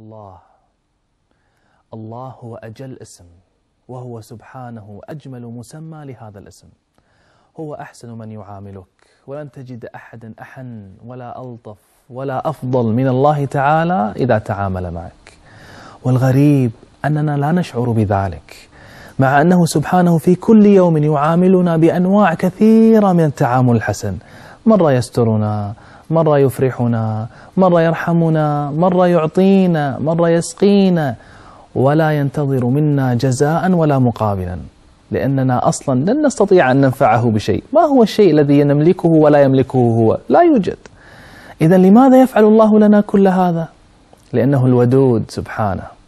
الله الله هو أجل اسم وهو سبحانه أجمل مسمى لهذا الاسم هو أحسن من يعاملك ولن تجد أحدا أحن ولا ألطف ولا أفضل من الله تعالى إذا تعامل معك والغريب أننا لا نشعر بذلك مع أنه سبحانه في كل يوم يعاملنا بأنواع كثيرة من التعامل الحسن مرة يسترنا مرة يفرحنا مرة يرحمنا مرة يعطينا مرة يسقينا ولا ينتظر منا جزاء ولا مقابلا لأننا أصلا لن نستطيع أن ننفعه بشيء ما هو الشيء الذي نملكه ولا يملكه هو لا يوجد إذا لماذا يفعل الله لنا كل هذا لأنه الودود سبحانه